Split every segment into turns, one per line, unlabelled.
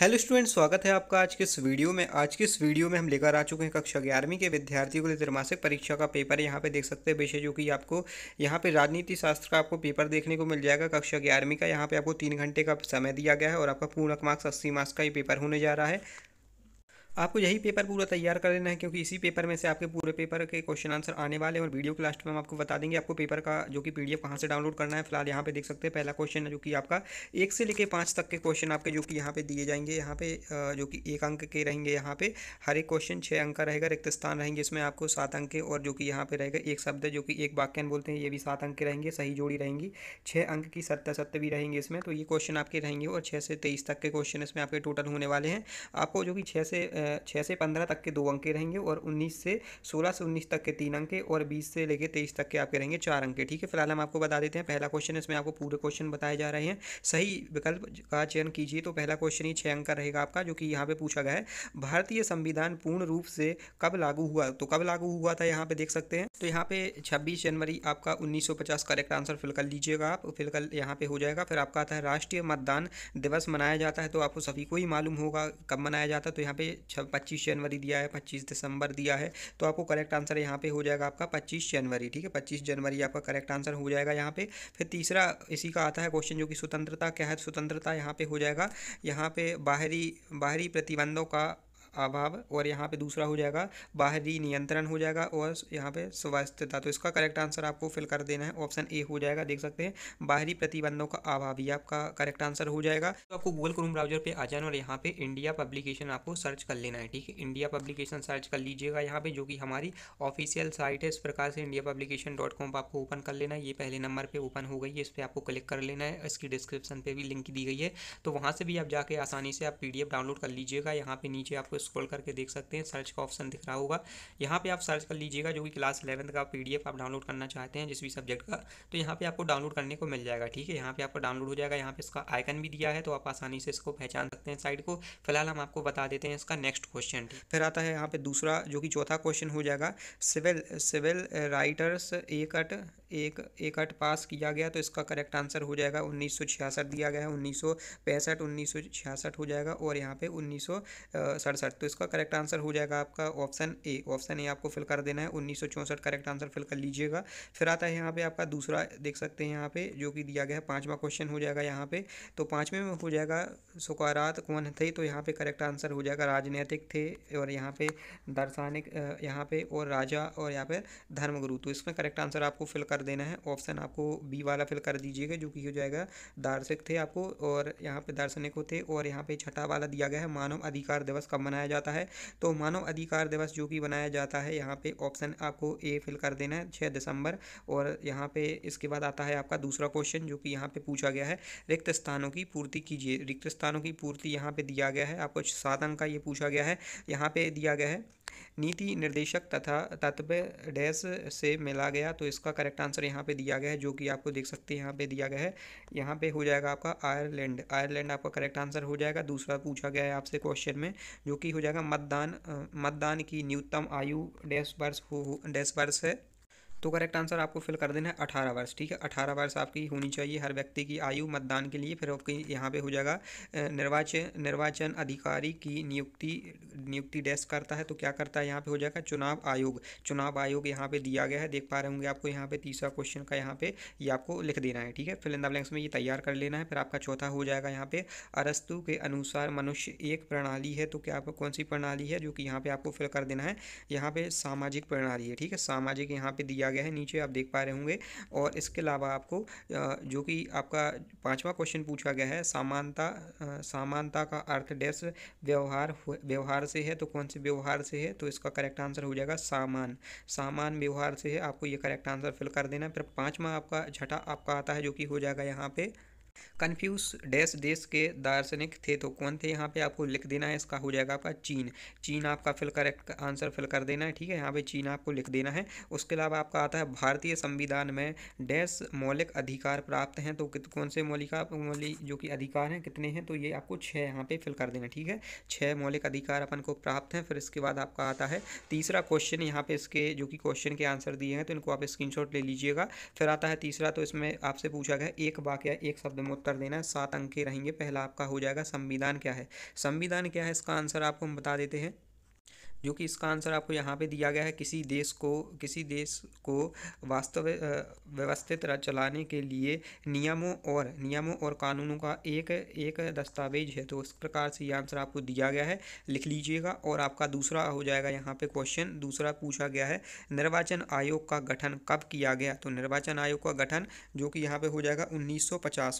hello student स्वागत है आपका आज के इस वीडियो में आज के इस वीडियो में हम लेकर आ चुके हैं कक्षा ग्यारहवीं के विद्यार्थियों के लिए त्रिमासिक परीक्षा का पेपर यहाँ पे देख सकते हैं विषय जो कि आपको यहाँ पे राजनीति शास्त्र का आपको पेपर देखने को मिल जाएगा कक्षा ग्यारहवीं का यहाँ पे आपको तीन घंटे का समय दिया गया है और आपका पूर्णक मार्क्स अस्सी मार्क्स का ये पेपर होने जा रहा है आपको यही पेपर पूरा तैयार कर लेना है क्योंकि इसी पेपर में से आपके पूरे पेपर के क्वेश्चन आंसर आने वाले हैं और वीडियो के लास्ट में हम आपको बता देंगे आपको पेपर का जो कि पीडीएफ कहाँ से डाउनलोड करना है फिलहाल यहाँ पे देख सकते हैं पहला क्वेश्चन है जो कि आपका एक से लेकर पाँच तक के क्वेश्चन आपके जो कि यहाँ पे दिए जाएंगे यहाँ पे जो कि एक अंक के रहेंगे यहाँ पे हर एक क्वेश्चन छः अंक का रहेगा रिक्त स्थान रहेंगे इसमें आपको सात अंक के और जो कि यहाँ पे रहेगा एक शब्द जो कि एक वाक्यन बोलते हैं ये भी सात अंक के रहेंगे सही जोड़ी रहेंगी छः अंक की सत्य सत्य भी रहेंगे इसमें तो ये क्वेश्चन आपके रहेंगे और छः से तेईस तक के क्वेश्चन इसमें आपके टोटल होने वाले हैं आपको जो कि छः से छः से पंद्रह तक के दो अंके रहेंगे और उन्नीस से सोलह से उन्नीस तक के तीन अंके और बीस से लेकर तेईस तक के आपके रहेंगे चार अंके ठीक है फिलहाल हम आपको बता देते हैं पहला क्वेश्चन इसमें आपको पूरे क्वेश्चन बताए जा रहे हैं सही विकल्प का चयन कीजिए तो पहला क्वेश्चन ही छः अंक का रहेगा आपका जो कि यहाँ पर पूछा गया है भारतीय संविधान पूर्ण रूप से कब लागू हुआ तो कब लागू हुआ था यहाँ पर देख सकते हैं तो यहाँ पर छब्बीस जनवरी आपका उन्नीस करेक्ट आंसर फिल कर लीजिएगा आप फिल कर यहाँ पे हो जाएगा फिर आपका आता है राष्ट्रीय मतदान दिवस मनाया जाता है तो आपको सभी को ही मालूम होगा कब मनाया जाता है तो यहाँ पे पच्चीस जनवरी दिया है पच्चीस दिसंबर दिया है तो आपको करेक्ट आंसर यहाँ पे हो जाएगा आपका पच्चीस जनवरी ठीक है पच्चीस जनवरी आपका करेक्ट आंसर हो जाएगा यहाँ पे फिर तीसरा इसी का आता है क्वेश्चन जो कि स्वतंत्रता क्या है स्वतंत्रता यहाँ पे हो जाएगा यहाँ पे बाहरी बाहरी प्रतिबंधों का अभाव और यहाँ पे दूसरा हो जाएगा बाहरी नियंत्रण हो जाएगा और यहाँ पे स्वास्थ्यता तो इसका करेक्ट आंसर आपको फिल कर देना है ऑप्शन ए हो जाएगा देख सकते हैं बाहरी प्रतिबंधों का अभाव ये आपका करेक्ट आंसर हो जाएगा तो आपको गूगल क्रोम ब्राउजर पे आ जाना और यहाँ पे इंडिया पब्लिकेशन आपको सर्च कर लेना है ठीक है इंडिया पब्लिकेशन सर्च कर लीजिएगा यहाँ पे जो कि हमारी ऑफिशियल साइट है इस प्रकार से इंडिया पब्लिकेशन डॉट कॉम पर आपको ओपन कर लेना है ये पहले नंबर पर ओपन हो गई है इस पर आपको क्लिक कर लेना है इसकी डिस्क्रिप्शन पर भी लिंक दी गई है तो वहाँ से भी आप जाके आसानी से आप पी डाउनलोड कर लीजिएगा यहाँ पे नीचे आपको स्क्रॉल करके देख सकते हैं सर्च का ऑप्शन दिख रहा होगा यहाँ पे आप सर्च कर लीजिएगा जो कि क्लास इलेवंथ का पी आप डाउनलोड करना चाहते हैं जिस भी सब्जेक्ट का तो यहाँ पे आपको डाउनलोड करने को मिल जाएगा ठीक है यहाँ पे आपको डाउनलोड हो जाएगा यहाँ पे इसका आइकन भी दिया है तो आप आसानी से इसको पहचान सकते हैं साइड को फिलहाल हम आपको बता देते हैं इसका नेक्स्ट क्वेश्चन फिर आता है यहाँ पे दूसरा जो कि चौथा क्वेश्चन हो जाएगा सिविल सिविल राइटर्स एक अट एक एक अट पास किया गया तो इसका करेक्ट आंसर हो जाएगा उन्नीस दिया गया है उन्नीस उन्नीस हो जाएगा और यहाँ पे उन्नीस चौंसठ तो इसका करेक्ट आंसर हो जाएगा आपका ऑप्शन ए ऑप्शन ए आपको फिल कर देना है उन्नीस सौ चौंसठ करेक्ट आंसर फिल कर लीजिएगा फिर आता है यहाँ पे आपका दूसरा देख सकते हैं यहाँ पे जो कि दिया गया है पाँचवा क्वेश्चन हो जाएगा यहाँ पे तो पाँचवें में हो जाएगा सुकारात कौन थे तो यहाँ पे करेक्ट आंसर हो जाएगा राजनैतिक थे और यहाँ पे दार्शनिक यहाँ पे और राजा और यहाँ पे धर्मगुरु तो इसमें करेक्ट आंसर आपको फिल कर देना है ऑप्शन आपको बी वाला फिल कर दीजिएगा जो कि हो जाएगा दार्शनिक थे आपको और यहाँ पे दार्शनिक होते और यहाँ पे छठा वाला दिया गया है मानव अधिकार दिवस कब मना मनाया जाता है तो मानव अधिकार दिवस जो कि बनाया जाता है यहाँ पे ऑप्शन आपको ए फिल कर देना है छः दिसंबर और यहाँ पे इसके बाद आता है आपका दूसरा क्वेश्चन जो कि यहाँ पे पूछा गया है रिक्त स्थानों की पूर्ति कीजिए रिक्त स्थानों की पूर्ति यहाँ पे दिया गया है आपको सात अंक का ये पूछा गया है यहाँ पे दिया गया है नीति निर्देशक तथा तत्व डैश से मिला गया तो इसका करेक्ट आंसर यहाँ पे दिया गया है जो कि आपको देख सकते हैं यहाँ पे दिया गया है यहाँ पे हो जाएगा आपका आयरलैंड आयरलैंड आपका करेक्ट आंसर हो जाएगा दूसरा पूछा गया है आपसे क्वेश्चन में जो कि हो जाएगा मतदान मतदान की न्यूनतम आयु डैश वर्ष हो डैश वर्ष है तो करेक्ट आंसर आपको फिल कर देना है अठारह वर्ष ठीक है अठारह वर्ष आपकी होनी चाहिए हर व्यक्ति की आयु मतदान के लिए फिर आपकी यहाँ पे हो जाएगा निर्वाचन निर्वाचन अधिकारी की नियुक्ति नियुक्ति डेस्क करता है तो क्या करता है यहाँ पे हो जाएगा चुनाव आयोग चुनाव आयोग यहाँ पे दिया गया है देख पा रहे होंगे आपको यहाँ पे तीसरा क्वेश्चन का यहाँ पे ये आपको लिख देना है ठीक है फिल इन ब्लैंक्स में ये तैयार कर लेना है फिर आपका चौथा हो जाएगा यहाँ पे अरस्तु के अनुसार मनुष्य एक प्रणाली है तो क्या कौन सी प्रणाली है जो कि यहाँ पे आपको फिल कर देना है यहाँ पे सामाजिक प्रणाली है ठीक है सामाजिक यहाँ पे दिया दिया गया है नीचे आप देख पा रहे होंगे और इसके अलावा आपको जो कि आपका पाँचवा क्वेश्चन पूछा गया है समानता समानता का अर्थ डैश व्यवहार व्यवहार से है तो कौन से व्यवहार से है तो इसका करेक्ट आंसर हो जाएगा सामान सामान व्यवहार से है आपको ये करेक्ट आंसर फिल कर देना फिर पाँचवा आपका छठा आपका आता है जो कि हो जाएगा यहाँ पर कन्फ्यूज डैश देश के दार्शनिक थे तो कौन थे यहाँ पे आपको लिख देना है इसका हो जाएगा आपका चीन चीन आपका फिल करेक्ट आंसर फिल कर देना है ठीक है यहाँ पे चीन आपको लिख देना है उसके अलावा आपका आता है भारतीय संविधान में डैश मौलिक अधिकार प्राप्त हैं तो कौन से मौलिक मौलिक जो कि अधिकार हैं कितने हैं तो ये आपको छः यहाँ पे फिल कर देना ठीक है छः मौलिक अधिकार अपन को प्राप्त हैं फिर इसके बाद आपका आता है तीसरा क्वेश्चन यहाँ पर इसके जो कि क्वेश्चन के आंसर दिए हैं तो इनको आप स्क्रीन ले लीजिएगा फिर आता है तीसरा तो इसमें आपसे पूछा गया एक वाक्य एक शब्द में उत्तर देना है सात अंक के रहेंगे पहला आपका हो जाएगा संविधान क्या है संविधान क्या है इसका आंसर आपको हम बता देते हैं जो कि इसका आंसर आपको यहाँ पे दिया गया है किसी देश को किसी देश को वास्तव व्यवस्थित चलाने के लिए नियमों और नियमों और कानूनों का एक एक दस्तावेज है तो इस प्रकार से ये आंसर आपको दिया गया है लिख लीजिएगा और आपका दूसरा हो जाएगा यहाँ पे क्वेश्चन दूसरा पूछा गया है निर्वाचन आयोग का गठन कब किया गया तो निर्वाचन आयोग का गठन जो कि यहाँ पर हो जाएगा उन्नीस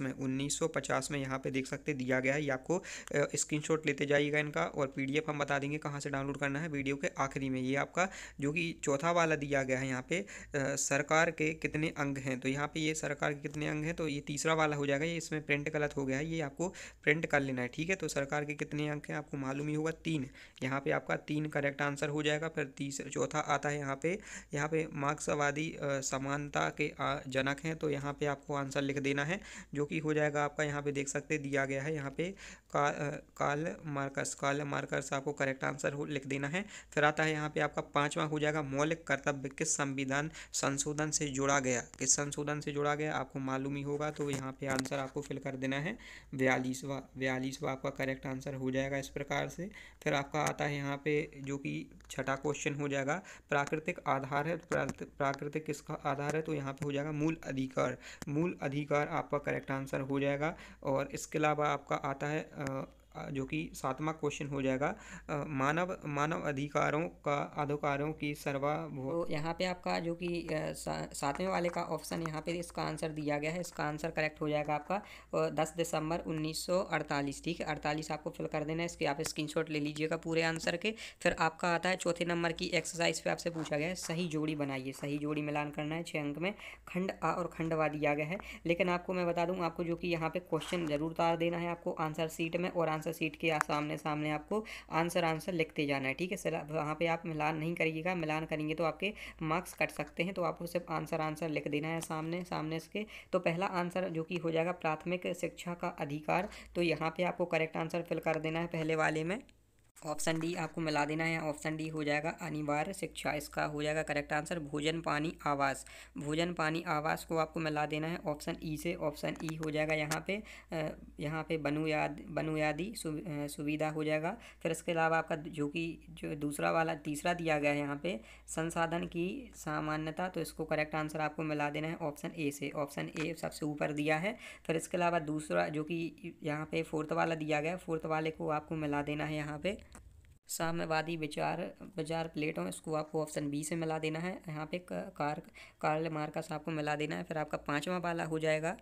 में उन्नीस में यहाँ पर देख सकते दिया गया है ये आपको स्क्रीन लेते जाइएगा इनका और पी हम बता देंगे कहाँ से डाउनलोड करना है वीडियो के आखिरी में ये आपका जो कि चौथा वाला दिया गया है यहाँ पे सरकार के कितने अंग हैं तो यहाँ पे ये सरकार के कितने अंग हैं तो ये तीसरा वाला हो जाएगा ये इसमें प्रिंट गलत हो गया है ये आपको प्रिंट कर लेना है ठीक है तो सरकार के कितने अंक हैं आपको मालूम ही होगा तीन यहाँ पर आपका तीन करेक्ट आंसर हो जाएगा फिर तीसरा चौथा आता है यहाँ पर यहाँ पे मार्क्सवादी समानता के जनक हैं तो यहाँ पे आपको आंसर लिख देना है जो कि हो जाएगा आपका यहाँ पे देख सकते दिया गया है यहाँ पे काल मार्कस काल मार्कस आपको करेक्ट आंसर लिख देना है फिर आता है यहाँ पे आपका पांचवा हो जाएगा मौलिक कर्तव्य किस संविधान संशोधन से जुड़ा गया किस संशोधन से जुड़ा गया आपको मालूम ही होगा तो यहाँ पे आंसर आपको फिल कर देना है बयालीसवा बयालीसवा आपका करेक्ट आंसर हो जाएगा इस प्रकार से फिर आपका आता है यहाँ पे जो कि छठा क्वेश्चन हो जाएगा प्राकृतिक आधार है प्राकृतिक किसका आधार है तो यहाँ पे हो जाएगा मूल अधिकार मूल अधिकार आपका करेक्ट आंसर हो जाएगा और इसके अलावा आपका आता है जो कि सातवां क्वेश्चन हो जाएगा मानव मानव अधिकारों का अधिकारों की
सर्वा तो यहाँ पे आपका जो कि सातवें वाले का ऑप्शन यहाँ पे इसका आंसर दिया गया है इसका आंसर करेक्ट हो जाएगा आपका दस दिसंबर 1948 ठीक है अड़तालीस आपको फिल कर देना है इसके आप स्क्रीन ले लीजिएगा पूरे आंसर के फिर आपका आता है चौथे नंबर की एक्सरसाइज पे आपसे पूछा गया है सही जोड़ी बनाइए सही जोड़ी मिलान करना है छः अंक में खंड आ और खंड वा दिया गया है लेकिन आपको मैं बता दूँ आपको जो कि यहाँ पे क्वेश्चन जरूर उतार देना है आपको आंसर सीट में और आंसर आंसर सीट के सामने सामने आपको आंसर आंसर लिखते जाना है ठीक है सर वहाँ पर आप मिलान नहीं करिएगा मिलान करेंगे तो आपके मार्क्स कट सकते हैं तो आपको सिर्फ आंसर आंसर लिख देना है सामने सामने इसके तो पहला आंसर जो कि हो जाएगा प्राथमिक शिक्षा का अधिकार तो यहाँ पर आपको करेक्ट आंसर फिल कर देना है पहले वाले में ऑप्शन डी आपको मिला देना है ऑप्शन डी हो जाएगा अनिवार्य शिक्षा इसका हो जाएगा करेक्ट आंसर भोजन पानी आवास भोजन पानी आवास को आपको मिला देना है ऑप्शन ई से ऑप्शन ई हो जाएगा यहाँ पे यहाँ पे बनुयाद बनुयादी सुविधा हो जाएगा फिर इसके अलावा आपका जो कि जो दूसरा वाला तीसरा दिया गया है यहाँ पर संसाधन की सामान्यता तो इसको करेक्ट आंसर आपको मिला देना है ऑप्शन ए से ऑप्शन ए सबसे ऊपर दिया है फिर इसके अलावा दूसरा जो कि यहाँ पर फोर्थ वाला दिया गया है फोर्थ वाले को आपको मिला देना है यहाँ पर साम्यवादी विचार बाजार प्लेटो इसको आपको ऑप्शन बी से मिला देना है यहाँ पे कार कार्ल मार्कस आपको मिला देना है फिर आपका पाँचवा वाला हो जाएगा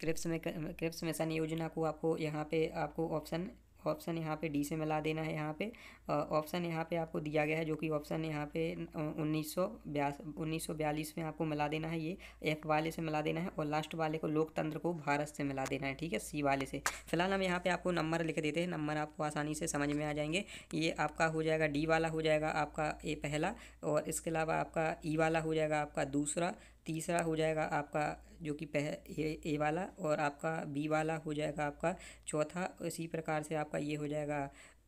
क्रिप्स में क्रिप्स मिशन योजना को आपको यहाँ पे आपको ऑप्शन ऑप्शन यहाँ पे डी से मिला देना है यहाँ पे ऑप्शन यहाँ पे आपको दिया गया है जो कि ऑप्शन यहाँ पे उन्नीस सौ उन्नीस में आपको मिला देना है ये एफ वाले से मिला देना है और लास्ट वाले को लोकतंत्र को भारत से मिला देना है ठीक है सी वाले से फिलहाल हम यहाँ पर आपको नंबर लिख देते हैं नंबर आपको आसानी से समझ में आ जाएंगे ये आपका हो जाएगा डी वाला हो जाएगा आपका ए पहला और इसके अलावा आपका ई e वाला हो जाएगा आपका दूसरा तीसरा हो जाएगा आपका जो कि पह ए, ए वाला और आपका बी वाला हो जाएगा आपका चौथा इसी प्रकार से आपका ये हो जाएगा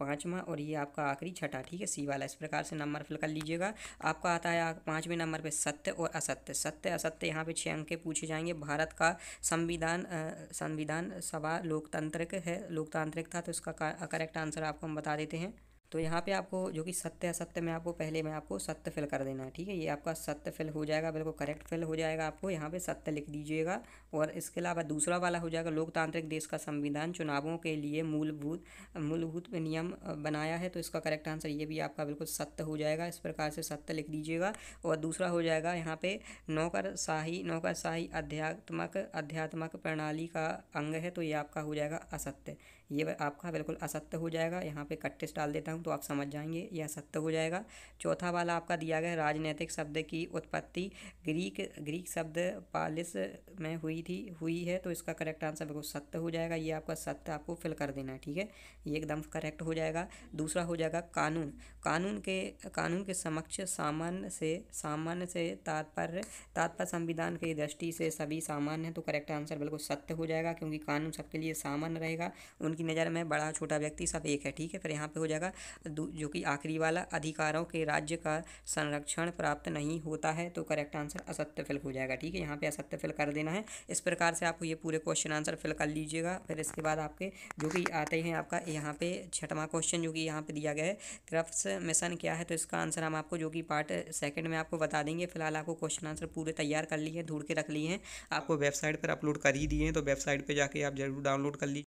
पाँचवा और ये आपका आखिरी छठा ठीक है सी वाला इस प्रकार से नंबर फिल कर लीजिएगा आपका आता है पाँचवें नंबर पे सत्य और असत्य सत्य असत्य यहाँ पे छः अंक पूछे जाएंगे भारत का संविधान संविधान सभा लोकतांत्रिक है लोकतांत्रिक था तो इसका करेक्ट आंसर आपको हम बता देते हैं तो यहाँ पे आपको जो कि सत्य असत्य में आपको पहले मैं आपको सत्य फिल कर देना है ठीक है ये आपका सत्य फिल हो जाएगा बिल्कुल करेक्ट फिल हो जाएगा आपको यहाँ पे सत्य लिख दीजिएगा और इसके अलावा दूसरा वाला हो जाएगा लोकतांत्रिक देश का संविधान चुनावों के लिए मूलभूत मूलभूत नियम बनाया है तो इसका करेक्ट आंसर ये भी आपका बिल्कुल सत्य हो जाएगा इस प्रकार से सत्य लिख दीजिएगा और दूसरा हो जाएगा यहाँ पर नौकर शाही नौकर शाही अध्यात्मक अध्यात्मक प्रणाली का अंग है तो ये आपका हो जाएगा असत्य ये आपका बिल्कुल असत्य हो जाएगा यहाँ पे कट्टेस डाल देता हूँ तो आप समझ जाएंगे ये असत्य हो जाएगा चौथा वाला आपका दिया गया राजनीतिक शब्द की उत्पत्ति ग्रीक ग्रीक शब्द पालिस में हुई थी हुई है तो इसका करेक्ट आंसर बिल्कुल सत्य हो जाएगा ये आपका सत्य आपको फिल कर देना है ठीक है ये एकदम करेक्ट हो जाएगा दूसरा हो जाएगा कानून कानून के कानून के समक्ष सामान्य से सामान्य से तात्पर्य तात्पर्य संविधान की दृष्टि से सभी सामान्य है तो करेक्ट आंसर बिल्कुल सत्य हो जाएगा क्योंकि कानून सबके लिए सामान्य रहेगा उन उनकी नज़र में बड़ा छोटा व्यक्ति सब एक है ठीक है फिर यहाँ पे हो जाएगा जो कि आखिरी वाला अधिकारों के राज्य का संरक्षण प्राप्त नहीं होता है तो करेक्ट आंसर असत्य फिल हो जाएगा ठीक है यहाँ पे असत्य फिल कर देना है इस प्रकार से आपको ये पूरे क्वेश्चन आंसर फिल कर लीजिएगा फिर इसके बाद आपके जो कि आते हैं आपका यहाँ पे छठवा क्वेश्चन जो कि यहाँ पे दिया गया है क्रफ्स मिशन क्या है तो इसका आंसर हम आपको जो कि पार्ट सेकेंड में आपको बता देंगे फिलहाल आपको क्वेश्चन आंसर पूरे तैयार कर लिए हैं ढूंढ के रख लिए हैं आपको वेबसाइट पर
अपलोड कर ही दिए हैं तो वेबसाइट पर जाके आप जरूर डाउनलोड कर लीजिए